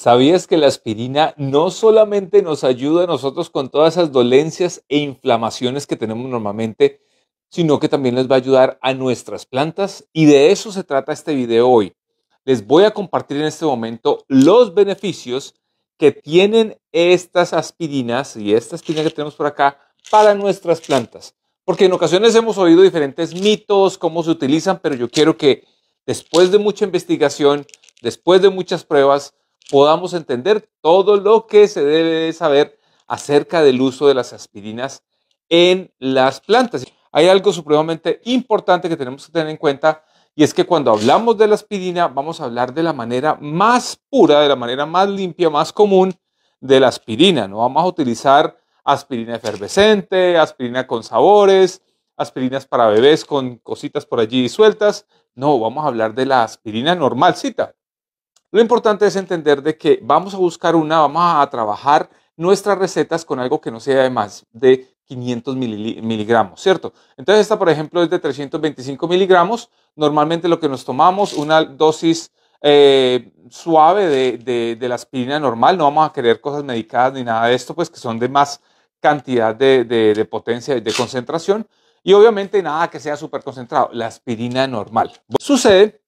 ¿Sabías que la aspirina no solamente nos ayuda a nosotros con todas esas dolencias e inflamaciones que tenemos normalmente, sino que también les va a ayudar a nuestras plantas? Y de eso se trata este video hoy. Les voy a compartir en este momento los beneficios que tienen estas aspirinas y esta aspirina que tenemos por acá para nuestras plantas. Porque en ocasiones hemos oído diferentes mitos, cómo se utilizan, pero yo quiero que después de mucha investigación, después de muchas pruebas, podamos entender todo lo que se debe saber acerca del uso de las aspirinas en las plantas. Hay algo supremamente importante que tenemos que tener en cuenta y es que cuando hablamos de la aspirina vamos a hablar de la manera más pura, de la manera más limpia, más común de la aspirina. No vamos a utilizar aspirina efervescente, aspirina con sabores, aspirinas para bebés con cositas por allí sueltas. No, vamos a hablar de la aspirina normalcita, lo importante es entender de que vamos a buscar una, vamos a trabajar nuestras recetas con algo que no sea de más de 500 miligramos, ¿cierto? Entonces esta, por ejemplo, es de 325 miligramos. Normalmente lo que nos tomamos, una dosis eh, suave de, la aspirina normal. No vamos a querer cosas medicadas ni nada de esto, pues que son de más cantidad de, potencia y de concentración. Y obviamente nada que sea súper concentrado, la aspirina normal. Sucede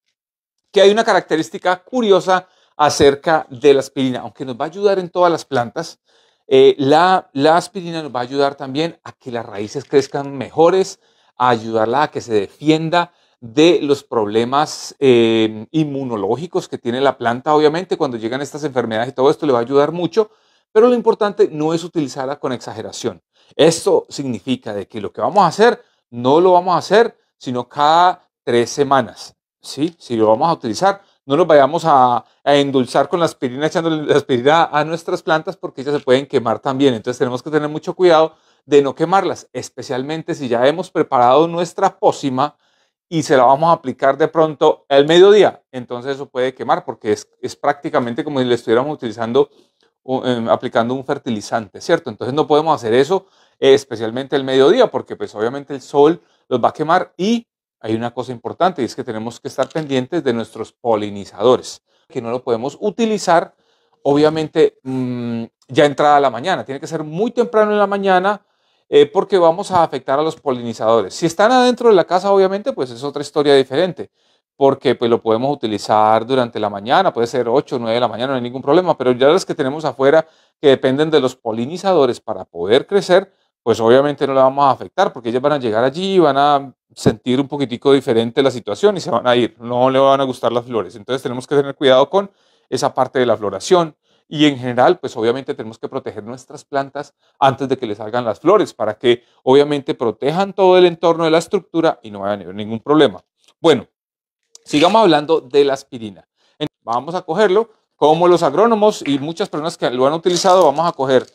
que hay una característica curiosa acerca de la aspirina, aunque nos va a ayudar en todas las plantas, eh, la, aspirina nos va a ayudar también a que las raíces crezcan mejores, a ayudarla a que se defienda de los problemas em, inmunológicos que tiene la planta, obviamente, cuando llegan estas enfermedades y todo esto le va a ayudar mucho, pero lo importante no es utilizarla con exageración. Esto significa de que lo que vamos a hacer no lo vamos a hacer sino cada tres semanas. Sí, si lo vamos a utilizar. No nos vayamos a, endulzar con la aspirina, echándole la aspirina a nuestras plantas porque ellas se pueden quemar también. Entonces tenemos que tener mucho cuidado de no quemarlas, especialmente si ya hemos preparado nuestra pócima y se la vamos a aplicar de pronto al mediodía. Entonces eso puede quemar porque es, es prácticamente como si le estuviéramos utilizando, em, aplicando un fertilizante, ¿cierto? Entonces no podemos hacer eso, especialmente al mediodía, porque pues obviamente el sol los va a quemar y hay una cosa importante y es que tenemos que estar pendientes de nuestros polinizadores, que no lo podemos utilizar, obviamente, mm, ya entrada la mañana. Tiene que ser muy temprano en la mañana eh, porque vamos a afectar a los polinizadores. Si están adentro de la casa, obviamente, pues es otra historia diferente, porque pues lo podemos utilizar durante la mañana, puede ser 8 o 9 de la mañana, no hay ningún problema, pero ya las que tenemos afuera que dependen de los polinizadores para poder crecer, pues obviamente no la vamos a afectar porque ellas van a llegar allí, y van a sentir un poquitico diferente la situación y se van a ir, no le van a gustar las flores. Entonces tenemos que tener cuidado con esa parte de la floración y en general, pues obviamente tenemos que proteger nuestras plantas antes de que les salgan las flores para que obviamente protejan todo el entorno de la estructura y no a tener ningún problema. Bueno, sigamos hablando de la aspirina. Vamos a cogerlo como los agrónomos y muchas personas que lo han utilizado, vamos a coger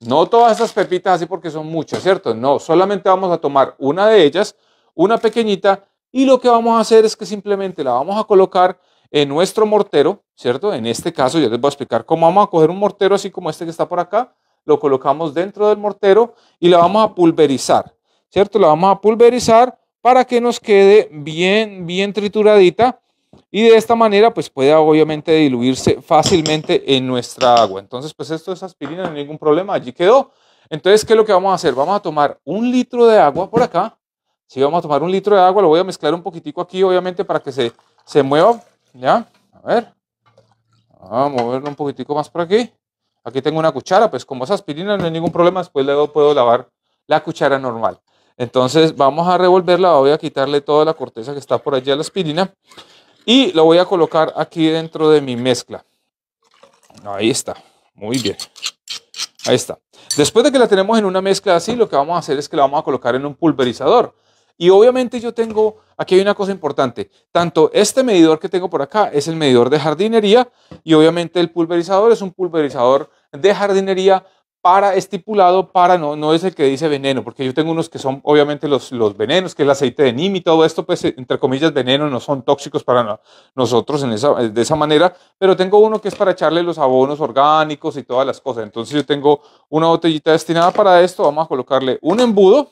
no todas estas pepitas así porque son muchas, ¿cierto? No, solamente vamos a tomar una de ellas, una pequeñita, y lo que vamos a hacer es que simplemente la vamos a colocar en nuestro mortero, ¿cierto? En este caso yo les voy a explicar cómo vamos a coger un mortero así como este que está por acá, lo colocamos dentro del mortero y la vamos a pulverizar, ¿cierto? La vamos a pulverizar para que nos quede bien, bien trituradita y de esta manera, pues puede obviamente diluirse fácilmente en nuestra agua. Entonces, pues esto es aspirina, no hay ningún problema, allí quedó. Entonces, ¿qué es lo que vamos a hacer? Vamos a tomar un litro de agua por acá. Si sí, vamos a tomar un litro de agua, lo voy a mezclar un poquitico aquí, obviamente, para que se, se mueva. ¿Ya? A ver. Vamos a moverlo un poquitico más por aquí. Aquí tengo una cuchara, pues como es aspirina no hay ningún problema, después luego puedo lavar la cuchara normal. Entonces vamos a revolverla, voy a quitarle toda la corteza que está por allí a la aspirina. Y lo voy a colocar aquí dentro de mi mezcla. Ahí está. Muy bien. Ahí está. Después de que la tenemos en una mezcla así, lo que vamos a hacer es que la vamos a colocar en un pulverizador. Y obviamente yo tengo, aquí hay una cosa importante, tanto este medidor que tengo por acá es el medidor de jardinería y obviamente el pulverizador es un pulverizador de jardinería para estipulado para, no, no es el que dice veneno, porque yo tengo unos que son obviamente los, los venenos, que es el aceite de nimi y todo esto, pues entre comillas veneno, no son tóxicos para nosotros en esa, de esa manera, pero tengo uno que es para echarle los abonos orgánicos y todas las cosas. Entonces yo tengo una botellita destinada para esto, vamos a colocarle un embudo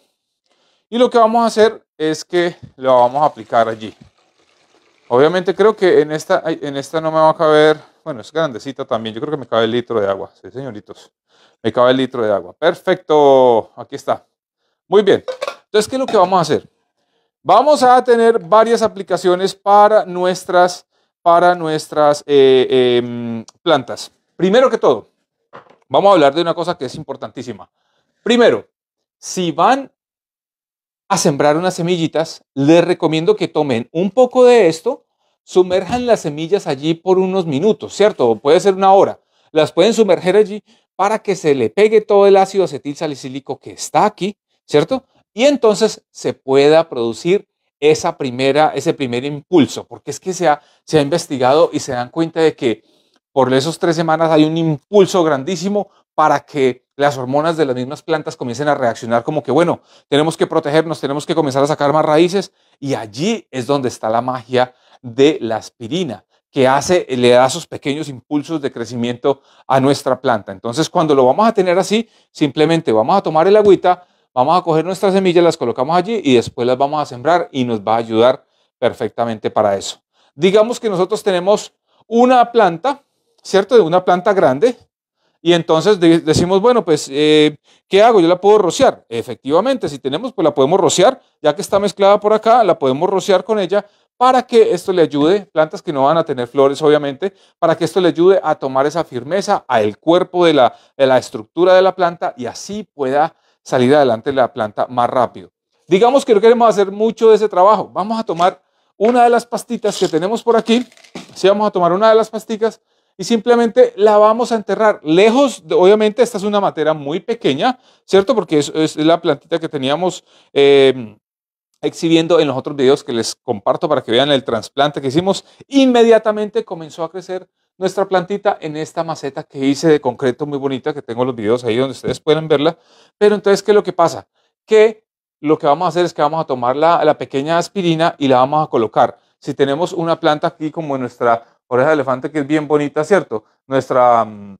y lo que vamos a hacer es que lo vamos a aplicar allí. Obviamente creo que en esta, en esta no me va a caber, bueno, es grandecita también, yo creo que me cabe el litro de agua, sí señoritos. Me cabe el litro de agua. Perfecto, aquí está. Muy bien. Entonces, ¿qué es lo que vamos a hacer? Vamos a tener varias aplicaciones para nuestras, para nuestras eh, em, plantas. Primero que todo, vamos a hablar de una cosa que es importantísima. Primero, si van a sembrar unas semillitas, les recomiendo que tomen un poco de esto, sumerjan las semillas allí por unos minutos, ¿cierto? puede ser una hora. Las pueden sumerger allí para que se le pegue todo el ácido acetil salicílico que está aquí, ¿cierto? Y entonces se pueda producir esa primera, ese primer impulso, porque es que se ha, se ha investigado y se dan cuenta de que por esas tres semanas hay un impulso grandísimo para que las hormonas de las mismas plantas comiencen a reaccionar como que, bueno, tenemos que protegernos, tenemos que comenzar a sacar más raíces y allí es donde está la magia de la aspirina que hace, le da esos pequeños impulsos de crecimiento a nuestra planta. Entonces, cuando lo vamos a tener así, simplemente vamos a tomar el agüita, vamos a coger nuestras semillas, las colocamos allí y después las vamos a sembrar y nos va a ayudar perfectamente para eso. Digamos que nosotros tenemos una planta, ¿cierto? De una planta grande. Y entonces decimos, bueno, pues, eh, ¿qué hago? Yo la puedo rociar. Efectivamente, si tenemos, pues la podemos rociar, ya que está mezclada por acá, la podemos rociar con ella para que esto le ayude, plantas que no van a tener flores obviamente, para que esto le ayude a tomar esa firmeza al cuerpo de la, estructura de la planta y así pueda salir adelante la planta más rápido. Digamos que no queremos hacer mucho de ese trabajo. Vamos a tomar una de las pastitas que tenemos por aquí. Si vamos a tomar una de las pastitas y simplemente la vamos a enterrar lejos. De, obviamente esta es una materia muy pequeña, ¿cierto? Porque es, es la plantita que teníamos eh, exhibiendo en los otros videos que les comparto para que vean el trasplante que hicimos. Inmediatamente comenzó a crecer nuestra plantita en esta maceta que hice de concreto muy bonita, que tengo los videos ahí donde ustedes pueden verla. Pero entonces, ¿qué es lo que pasa? Que lo que vamos a hacer es que vamos a tomar la, la pequeña aspirina y la vamos a colocar. Si tenemos una planta aquí como nuestra oreja de elefante, que es bien bonita, ¿cierto? Nuestra mm,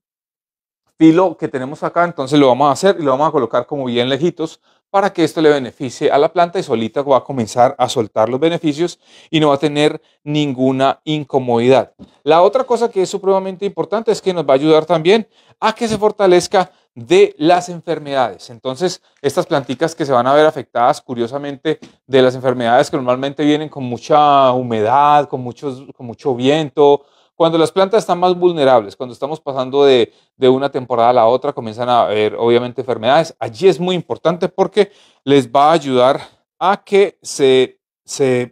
filo que tenemos acá, entonces lo vamos a hacer y lo vamos a colocar como bien lejitos para que esto le beneficie a la planta y solita va a comenzar a soltar los beneficios y no va a tener ninguna incomodidad. La otra cosa que es supremamente importante es que nos va a ayudar también a que se fortalezca de las enfermedades. Entonces, estas planticas que se van a ver afectadas curiosamente de las enfermedades que normalmente vienen con mucha humedad, con, muchos, con mucho viento, cuando las plantas están más vulnerables, cuando estamos pasando de, una temporada a la otra, comienzan a haber obviamente enfermedades. Allí es muy importante porque les va a ayudar a que se,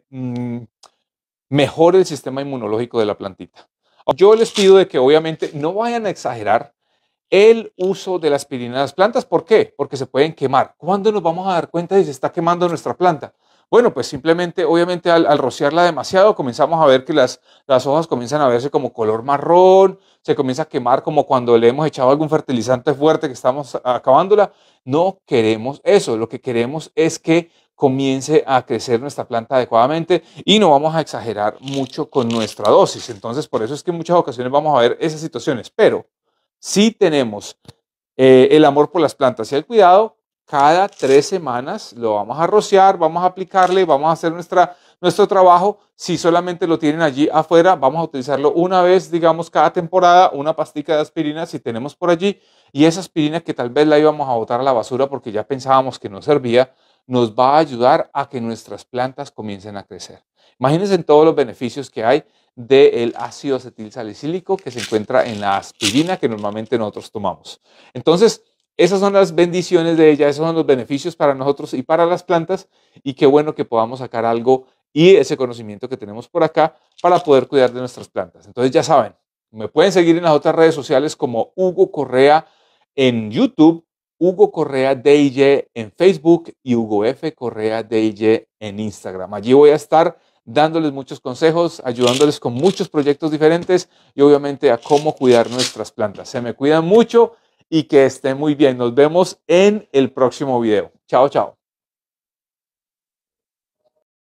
mm, mejore el sistema inmunológico de la plantita. Yo les pido de que obviamente no vayan a exagerar el uso de las aspirina en las plantas. ¿Por qué? Porque se pueden quemar. ¿Cuándo nos vamos a dar cuenta de si se está quemando nuestra planta? Bueno, pues simplemente, obviamente al, rociarla demasiado, comenzamos a ver que las, las hojas comienzan a verse como color marrón, se comienza a quemar como cuando le hemos echado algún fertilizante fuerte que estamos acabándola. No queremos eso, lo que queremos es que comience a crecer nuestra planta adecuadamente y no vamos a exagerar mucho con nuestra dosis. Entonces, por eso es que en muchas ocasiones vamos a ver esas situaciones, pero si tenemos eh, el amor por las plantas y el cuidado, cada tres semanas lo vamos a rociar, vamos a aplicarle, vamos a hacer nuestra, nuestro trabajo. Si solamente lo tienen allí afuera, vamos a utilizarlo una vez, digamos, cada temporada, una pastica de aspirina si tenemos por allí. Y esa aspirina que tal vez la íbamos a botar a la basura porque ya pensábamos que no servía, nos va a ayudar a que nuestras plantas comiencen a crecer. Imagínense todos los beneficios que hay del ácido acetil que se encuentra en la aspirina que normalmente nosotros tomamos. Entonces, esas son las bendiciones de ella, esos son los beneficios para nosotros y para las plantas. Y qué bueno que podamos sacar algo y ese conocimiento que tenemos por acá para poder cuidar de nuestras plantas. Entonces ya saben, me pueden seguir en las otras redes sociales como Hugo Correa en YouTube, Hugo Correa DIY en Facebook y Hugo F. Correa DIY en Instagram. Allí voy a estar dándoles muchos consejos, ayudándoles con muchos proyectos diferentes y obviamente a cómo cuidar nuestras plantas. Se me cuidan mucho y que esté muy bien. Nos vemos en el próximo video. Chao, chao.